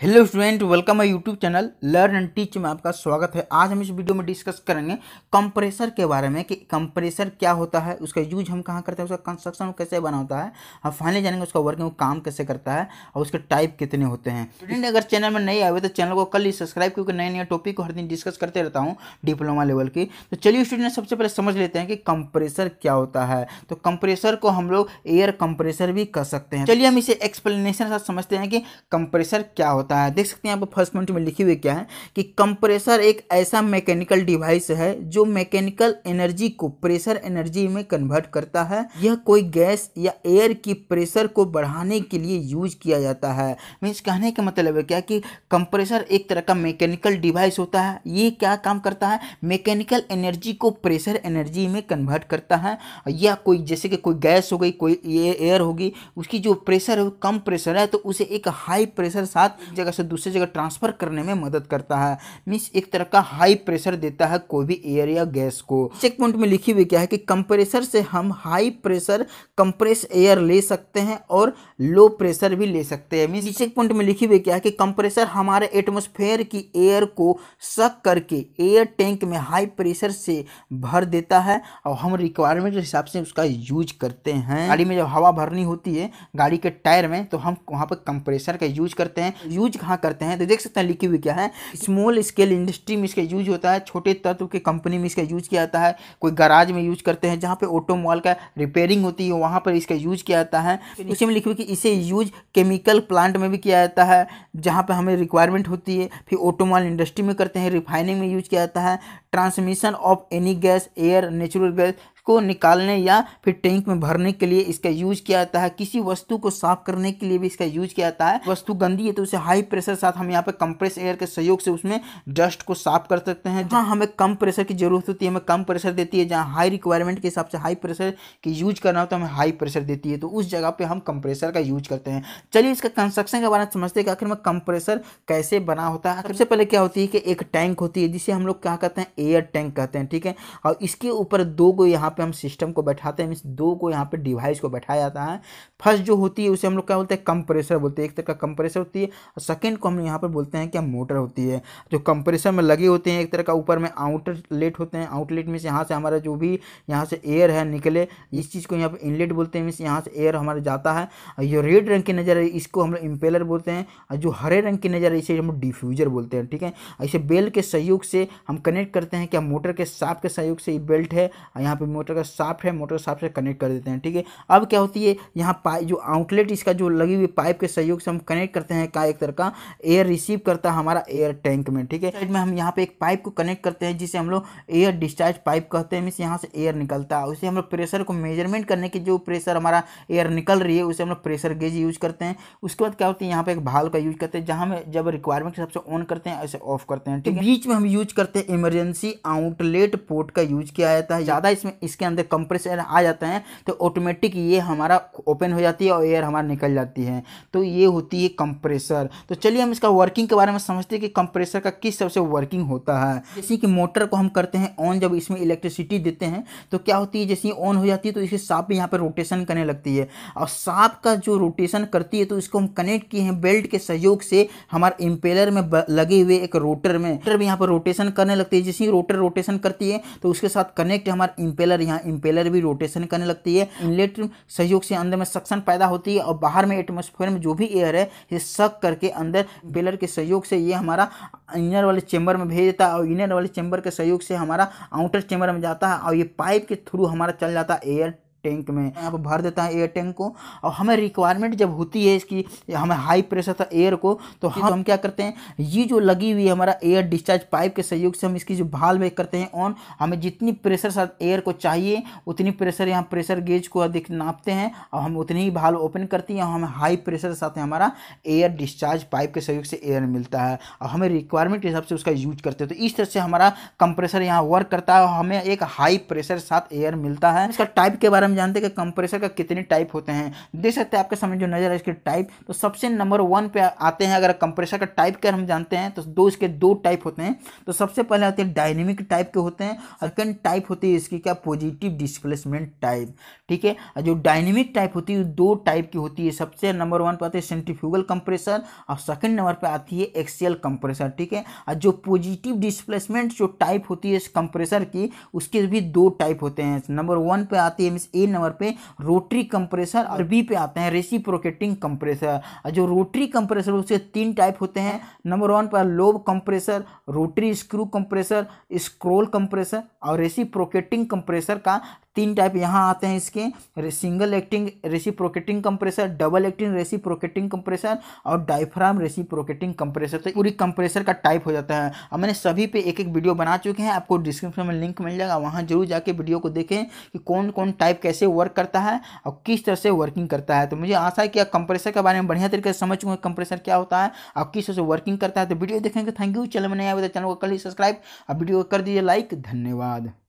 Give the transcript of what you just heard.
hello student welcome my YouTube channel learn and teach में आपका स्वागत है आज हम इस वीडियो में डिस्कस करेंगे कंप्रेसर के बारे में कि कंप्रेसर क्या होता है उसका यूज हम कहाँ करते हैं उसका कंस्ट्रक्शन कैसे बना होता है हम फाइनली जानेंगे उसका वर्किंग काम कैसे करता है और उसके टाइप कितने होते हैं स्टूडेंट अगर चैनल में नहीं आए तो चैनल को कल ही सब्सक्राइब क्योंकि नए नए टॉपिक को हर दिन डिस्कस करते रहता हूँ डिप्लोमा लेवल की तो चलिए स्टूडेंट सबसे पहले समझ लेते हैं कि कंप्रेसर क्या होता है तो कंप्रेसर को हम लोग एयर कंप्रेसर भी कह सकते हैं चलिए हम इसे एक्सप्लेनेशन साथ समझते हैं कि कंप्रेसर क्या होता है होता है देख सकते हैं यहाँ पर फर्स्ट पॉइंट में लिखी हुई क्या है कि कंप्रेसर एक ऐसा मैकेनिकल डिवाइस है जो मैकेनिकल एनर्जी को प्रेशर एनर्जी में कन्वर्ट करता है यह कोई गैस या एयर की प्रेशर को बढ़ाने के लिए यूज किया जाता है मीन्स कहने का मतलब है क्या कि कंप्रेसर एक तरह का मैकेनिकल डिवाइस होता है ये क्या काम करता है मैकेनिकल एनर्जी को प्रेशर एनर्जी में कन्वर्ट करता है या कोई जैसे कि कोई गैस हो गई कोई एयर होगी उसकी जो प्रेशर है कम प्रेशर है तो उसे एक हाई प्रेशर साथ जगह से दूसरे जगह ट्रांसफ़र करने में मदद करता है मीन्स एक तरह का हाई प्रेशर देता है कोई भी एयर या गैस को चेक पॉइंट में लिखी हुई क्या है कि कंप्रेसर से हम हाई प्रेशर कंप्रेस एयर ले सकते हैं और लो प्रेशर भी ले सकते हैं मीन्स चेक पॉइंट में लिखी हुई क्या है कि कंप्रेसर हमारे एटमोसफेयर की एयर को सक करके एयर टैंक में हाई प्रेशर से भर देता है और हम रिक्वायरमेंट के हिसाब से उसका यूज करते हैं गाड़ी में जब हवा भरनी होती है गाड़ी के टायर में तो हम वहाँ पर कंप्रेसर का यूज करते हैं यूज कहाँ करते हैं तो देख सकते हैं लिखी हुई क्या है स्मॉल स्केल इंडस्ट्री में इसका यूज होता है छोटे तत्व के कंपनी में इसका यूज किया जाता है कोई गराज में यूज करते हैं जहाँ पे ऑटोमोबाइल का रिपेयरिंग होती है वहाँ पर इसका यूज किया जाता है इसी में लिखी हुई कि इसे यूज केमिकल प्लांट में भी किया जाता है जहाँ पर हमें रिक्वायरमेंट होती है फिर ऑटोमोबाइल इंडस्ट्री में करते हैं रिफाइनिंग में यूज किया जाता है transmission of any gas air natural gas को निकालने या फिर टैंक में भरने के लिए इसका यूज किया जाता है किसी वस्तु को साफ करने के लिए भी इसका यूज किया जाता है वस्तु गंदी है तो उसे हाई प्रेशर साथ हम यहाँ पे कंप्रेस एयर के सहयोग से उसमें डस्ट को साफ कर सकते हैं जहाँ हमें कम प्रेशर की जरूरत होती है हमें कम प्रेशर देती है जहाँ हाई रिक्वायरमेंट के हिसाब से हाई प्रेशर की यूज करना हो तो हमें हाई प्रेशर देती है तो उस जगह पर हम कंप्रेसर का यूज करते हैं चलिए इसका कंस्ट्रक्शन के बारे में समझते हैं कि आखिर में कंप्रेसर कैसे बना होता है सबसे पहले क्या होती है कि एक टैंक होती है जिसे हम लोग क्या कहते हैं एयर टैंक कहते हैं ठीक है और इसके ऊपर दो को यहाँ पे हम सिस्टम को बैठाते हैं मीन्स दो को यहाँ पे डिवाइस को बैठाया जाता है फर्स्ट जो होती है उसे हम लोग क्या बोलते हैं कंप्रेसर बोलते हैं एक तरह का कंप्रेसर होती है और सेकेंड को हम यहाँ पर बोलते हैं क्या मोटर होती है जो कंप्रेसर में लगे होते हैं एक तरह का ऊपर में आउटलेट होते हैं आउटलेट मीन्स यहाँ से हमारा जो भी यहाँ से एयर है निकले इस चीज़ को यहाँ पर इनलेट बोलते हैं मीन्स यहाँ से एयर हमारे जाता है जो रेड रंग की नज़र है इसको हम लोग इम्पेलर बोलते हैं और जो हरे रंग की नज़र है इसे हम डिफ्यूजर बोलते हैं ठीक है इसे बेल के सहयोग से हम कनेक्ट करते हैं क्या मोटर के साफ के सहयोग से ये बेल्ट है यहाँ पे मोटर का साफ्ट है मोटर साफ से कनेक्ट कर देते हैं ठीक है अब क्या होती है यहाँ पाइप जो आउटलेट इसका जो लगी हुई पाइप के सहयोग से हम कनेक्ट करते हैं का एक तरह का एयर रिसीव करता है हमारा एयर टैंक में ठीक है में हम यहाँ पे एक पाइप को कनेक्ट करते हैं जिसे हम लोग एयर डिस्चार्ज पाइप कहते हैं मीस यहाँ से एयर निकलता है उसे हम लोग प्रेशर को मेजरमेंट करने की जो प्रेशर हमारा एयर निकल रही है उसे हम लोग प्रेशर गेज यूज करते हैं उसके बाद क्या होती है यहाँ पे एक भाल का यूज करते हैं जहाँ में जब रिक्वायरमेंट सबसे ऑन करते हैं ऐसे ऑफ करते हैं ठीक है बीच में हम यूज करते हैं इमरजेंसी आउटलेट पोर्ट का यूज किया जाता है ज़्यादा इसमें इस इसके अंदर कंप्रेसर आ जाता है तो ऑटोमेटिक ये हमारा ओपन हो जाती है और एयर हमारा निकल जाती है तो ये होती है कंप्रेसर तो चलिए हम इसका वर्किंग के बारे में समझते हैं कि कंप्रेसर का किस सबसे वर्किंग होता है जैसे कि मोटर को हम करते हैं ऑन जब इसमें इलेक्ट्रिसिटी देते हैं तो क्या होती है जैसे ऑन हो जाती है तो इसकी साफ यहाँ पर रोटेशन करने लगती है और साफ का जो रोटेशन करती है तो इसको हम कनेक्ट किए हैं बेल्ट के सहयोग से हमारे इम्पेलर में लगे हुए एक रोटर में रोटर भी यहाँ पर रोटेशन करने लगती है जैसे ही रोटर रोटेशन करती है तो उसके साथ कनेक्ट हमारे इम्पेलर यहाँ इंपेलर भी रोटेशन करने लगती है इनलेट सहयोग से अंदर में सक्शन पैदा होती है और बाहर में एटमोसफेयर में जो भी एयर है ये सक करके अंदर इम्पेलर के सहयोग से ये हमारा इनर वाले चैम्बर में भेज देता है और इनर वाले चैम्बर के सहयोग से हमारा आउटर चैम्बर में जाता है और ये पाइप के थ्रू हमारा चल जाता है एयर टैंक में आप भर देता है एयर टैंक को और हमें रिक्वायरमेंट जब होती है इसकी हमें हाई प्रेशर था एयर को तो हम, तो हम क्या करते हैं ये जो लगी हुई हमारा एयर डिस्चार्ज पाइप के सहयोग से हम इसकी जो भाल में करते हैं ऑन हमें जितनी प्रेशर साथ एयर को चाहिए उतनी प्रेशर यहाँ प्रेशर गेज को अधिक नापते हैं और हम उतनी ही भाल ओपन करती हैं और हमें हाई प्रेशर साथ हमारा एयर डिस्चार्ज पाइप के सहयोग से एयर मिलता है और हमें रिक्वायरमेंट के हिसाब से उसका यूज करते हैं तो इस तरह से हमारा कंप्रेसर यहाँ वर्क करता है और हमें एक हाई प्रेशर साथ एयर मिलता है इसका टाइप के बारे में जानते हैं कि कंप्रेसर का कितने टाइप होते हैं देख सकते हैं आपके सामने जो नज़र है इसके टाइप तो सबसे नंबर वन पे आते हैं अगर कंप्रेसर का टाइप के हम जानते हैं तो दो इसके दो टाइप होते हैं तो सबसे पहले आते हैं डायनेमिक टाइप के होते हैं और कैन टाइप होती है इसकी क्या पॉजिटिव डिस्प्लेसमेंट टाइप ठीक है जो डायनेमिक टाइप होती है दो टाइप की होती है सबसे नंबर वन पर आती है सेंट्रीफ्यूगल कंप्रेसर और सेकेंड नंबर पर आती है एक्सीएल कंप्रेसर ठीक है और जो पॉजिटिव डिस्प्लेसमेंट जो टाइप होती है इस कंप्रेसर की उसके भी दो टाइप होते हैं नंबर वन पे आती है मीन्स ए तीन नंबर पे रोटरी कंप्रेसर और बी पे आते हैं रेसिप्रोकेटिंग कंप्रेसर जो रोटरी कंप्रेसर उसके तीन टाइप होते हैं नंबर वन पर lobe compressor rotary screw compressor scroll compressor और रेसिप्रोकेटिंग कंप्रेसर का तीन टाइप यहाँ आते हैं इसके single acting reciprocating compressor double acting reciprocating compressor और डाइफ्राम रेसिप्रोकेटिंग कंप्रेसर तो पूरी कंप्रेसर का टाइप हो जाता है अब मैंने सभी पे एक एक वीडियो बना चुके हैं आपको डिस्क्रिप्शन में लिंक मिल जाएगा वहाँ जरूर जाके वीडियो को देखें कि कौन कौन टाइप कैसे वर्क करता है और किस तरह से वर्किंग करता है तो मुझे आशा है कि आप कंप्रेसर के बारे में बढ़िया तरीके से समझ चुके कंप्रेसर क्या होता है और किस तरह से वर्किंग करता है तो वीडियो देखेंगे थैंक यू चैनल में नहीं आया तो चैनल को कल ही सब्सक्राइब और वीडियो कर दीजिए लाइक धन्यवाद